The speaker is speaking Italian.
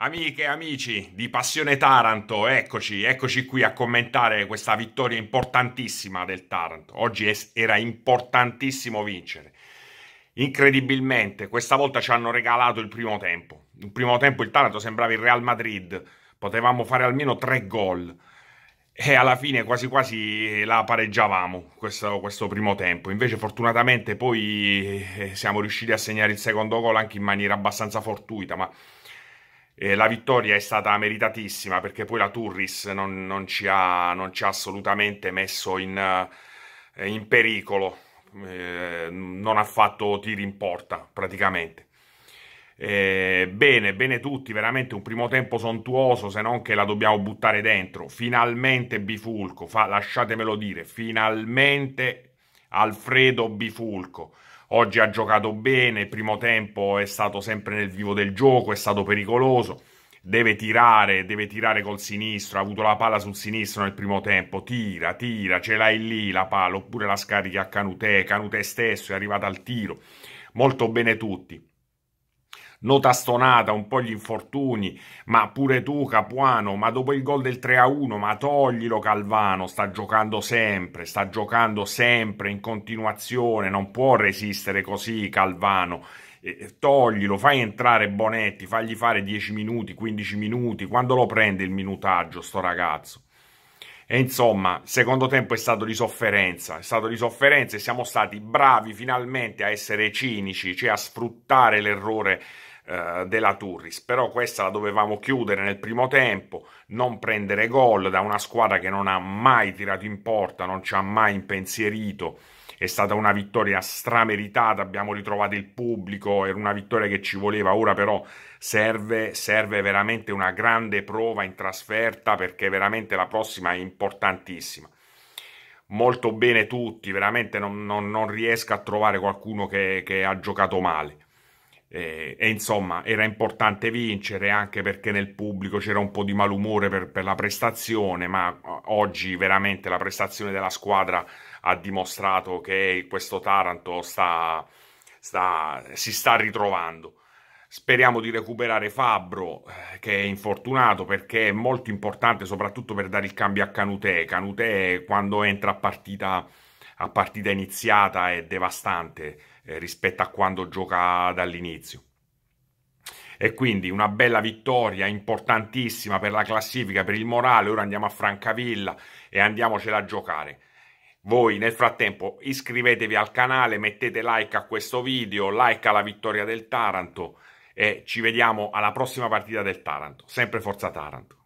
Amiche e amici di Passione Taranto, eccoci, eccoci qui a commentare questa vittoria importantissima del Taranto. Oggi era importantissimo vincere. Incredibilmente, questa volta ci hanno regalato il primo tempo. Il primo tempo il Taranto sembrava il Real Madrid, potevamo fare almeno tre gol e alla fine quasi quasi la pareggiavamo questo, questo primo tempo. Invece fortunatamente poi eh, siamo riusciti a segnare il secondo gol anche in maniera abbastanza fortuita, ma eh, la vittoria è stata meritatissima perché poi la Turris non, non, ci, ha, non ci, ha, assolutamente messo in, eh, in pericolo, eh, non ha fatto tiri in porta praticamente. Eh, bene, bene tutti, veramente un primo tempo sontuoso, se non che la dobbiamo buttare dentro. Finalmente Bifulco, fa, lasciatemelo dire, finalmente Alfredo Bifulco. Oggi ha giocato bene, il primo tempo è stato sempre nel vivo del gioco, è stato pericoloso. Deve tirare, deve tirare col sinistro, ha avuto la palla sul sinistro nel primo tempo, tira, tira, ce l'hai lì la palla, oppure la scarichi a Canute, Canute stesso è arrivato al tiro. Molto bene tutti nota stonata, un po' gli infortuni, ma pure tu Capuano, ma dopo il gol del 3-1, ma toglilo Calvano, sta giocando sempre, sta giocando sempre in continuazione, non può resistere così Calvano. Eh, toglilo, fai entrare Bonetti, fagli fare 10 minuti, 15 minuti, quando lo prende il minutaggio sto ragazzo? E insomma, secondo tempo è stato di sofferenza, è stato di sofferenza e siamo stati bravi finalmente a essere cinici, cioè a sfruttare l'errore eh, della Turris, però questa la dovevamo chiudere nel primo tempo, non prendere gol da una squadra che non ha mai tirato in porta, non ci ha mai impensierito. È stata una vittoria strameritata, abbiamo ritrovato il pubblico, era una vittoria che ci voleva, ora però serve, serve veramente una grande prova in trasferta perché veramente la prossima è importantissima molto bene tutti, veramente non, non, non riesco a trovare qualcuno che, che ha giocato male. E, e, insomma era importante vincere anche perché nel pubblico c'era un po' di malumore per, per, la prestazione, ma oggi veramente la prestazione della squadra ha dimostrato che questo Taranto sta, sta, si sta ritrovando. Speriamo di recuperare Fabbro eh, che è infortunato perché è molto importante soprattutto per dare il cambio a Canute. Canute, quando entra a partita, a partita iniziata è devastante eh, rispetto a quando gioca dall'inizio. E quindi una bella vittoria importantissima per la classifica, per il morale. Ora andiamo a Francavilla e andiamocela a giocare. Voi nel frattempo iscrivetevi al canale, mettete like a questo video, like alla vittoria del Taranto e ci vediamo alla prossima partita del Taranto. Sempre Forza Taranto!